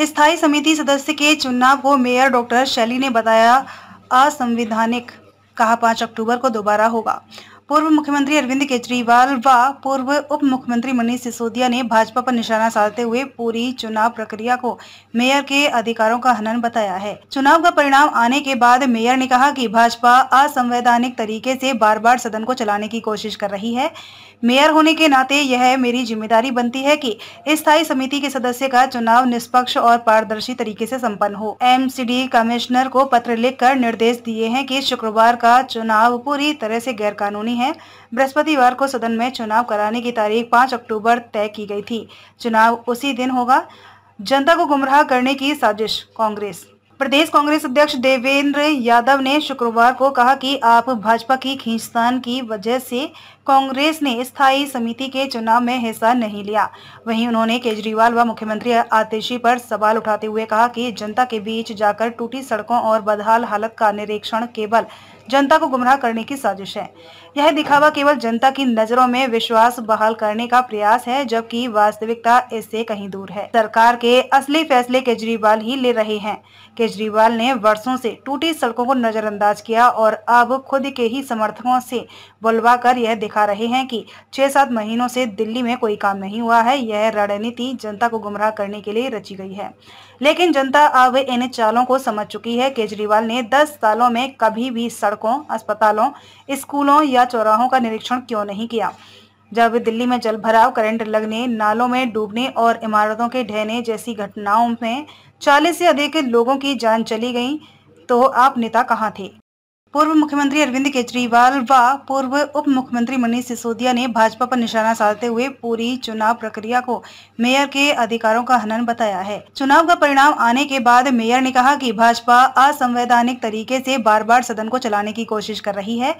स्थायी समिति सदस्य के चुनाव को मेयर डॉक्टर शैली ने बताया असंवैधानिक कहा पांच अक्टूबर को दोबारा होगा पूर्व मुख्यमंत्री अरविंद केजरीवाल व पूर्व उप मुख्यमंत्री मनीष सिसोदिया ने भाजपा पर निशाना साधते हुए पूरी चुनाव प्रक्रिया को मेयर के अधिकारों का हनन बताया है चुनाव का परिणाम आने के बाद मेयर ने कहा कि भाजपा असंवैधानिक तरीके से बार बार सदन को चलाने की कोशिश कर रही है मेयर होने के नाते यह मेरी जिम्मेदारी बनती है कि स्थायी समिति के सदस्य का चुनाव निष्पक्ष और पारदर्शी तरीके से संपन्न हो एमसीडी कमिश्नर को पत्र लिखकर निर्देश दिए हैं कि शुक्रवार का चुनाव पूरी तरह से गैरकानूनी करनी है बृहस्पतिवार को सदन में चुनाव कराने की तारीख पाँच अक्टूबर तय की गई थी चुनाव उसी दिन होगा जनता को गुमराह करने की साजिश कांग्रेस प्रदेश कांग्रेस अध्यक्ष देवेंद्र यादव ने शुक्रवार को कहा कि आप भाजपा की खींचतान की वजह से कांग्रेस ने स्थायी समिति के चुनाव में हिस्सा नहीं लिया वहीं उन्होंने केजरीवाल व मुख्यमंत्री आतिशी पर सवाल उठाते हुए कहा कि जनता के बीच जाकर टूटी सड़कों और बदहाल हालत का निरीक्षण केवल जनता को गुमराह करने की साजिश है यह दिखावा केवल जनता की नजरों में विश्वास बहाल करने का प्रयास है जबकि वास्तविकता इससे कहीं दूर है सरकार के असली फैसले केजरीवाल ही ले रहे हैं केजरीवाल ने वर्षों से टूटी सड़कों को नजरअंदाज किया और अब खुद के ही समर्थकों से बुलवा कर यह दिखा रहे हैं कि छह सात महीनों से दिल्ली में कोई काम नहीं हुआ है यह रणनीति जनता को गुमराह करने के लिए रची गई है लेकिन जनता अब इन चालों को समझ चुकी है केजरीवाल ने दस सालों में कभी भी सड़कों अस्पतालों स्कूलों या चौराहों का निरीक्षण क्यों नहीं किया जब दिल्ली में जल भराव करंट लगने नालों में डूबने और इमारतों के ढहने जैसी घटनाओं में 40 से अधिक लोगों की जान चली गई तो आप नेता कहाँ थे पूर्व मुख्यमंत्री अरविंद केजरीवाल व पूर्व उप मुख्यमंत्री मनीष सिसोदिया ने भाजपा पर निशाना साधते हुए पूरी चुनाव प्रक्रिया को मेयर के अधिकारों का हनन बताया है चुनाव का परिणाम आने के बाद मेयर ने कहा कि भाजपा असंवैधानिक तरीके से बार बार सदन को चलाने की कोशिश कर रही है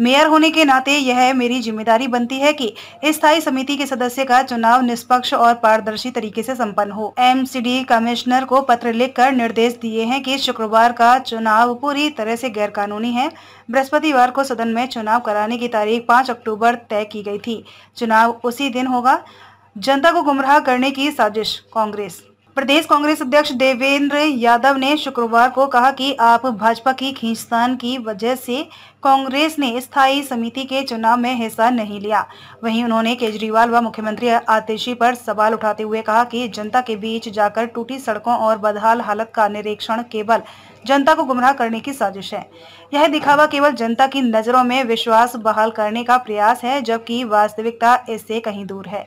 मेयर होने के नाते यह मेरी जिम्मेदारी बनती है कि स्थायी समिति के सदस्य का चुनाव निष्पक्ष और पारदर्शी तरीके से संपन्न हो एमसीडी कमिश्नर को पत्र लिखकर निर्देश दिए हैं कि शुक्रवार का चुनाव पूरी तरह से गैरकानूनी हैं बृहस्पतिवार को सदन में चुनाव कराने की तारीख 5 अक्टूबर तय की गई थी चुनाव उसी दिन होगा जनता को गुमराह करने की साजिश कांग्रेस प्रदेश कांग्रेस अध्यक्ष देवेंद्र यादव ने शुक्रवार को कहा कि आप भाजपा की खींचतान की वजह से कांग्रेस ने स्थायी समिति के चुनाव में हिस्सा नहीं लिया वहीं उन्होंने केजरीवाल व मुख्यमंत्री आतिशी पर सवाल उठाते हुए कहा कि जनता के बीच जाकर टूटी सड़कों और बदहाल हालत का निरीक्षण केवल जनता को गुमराह करने की साजिश है यह दिखावा केवल जनता की नजरों में विश्वास बहाल करने का प्रयास है जबकि वास्तविकता इससे कहीं दूर है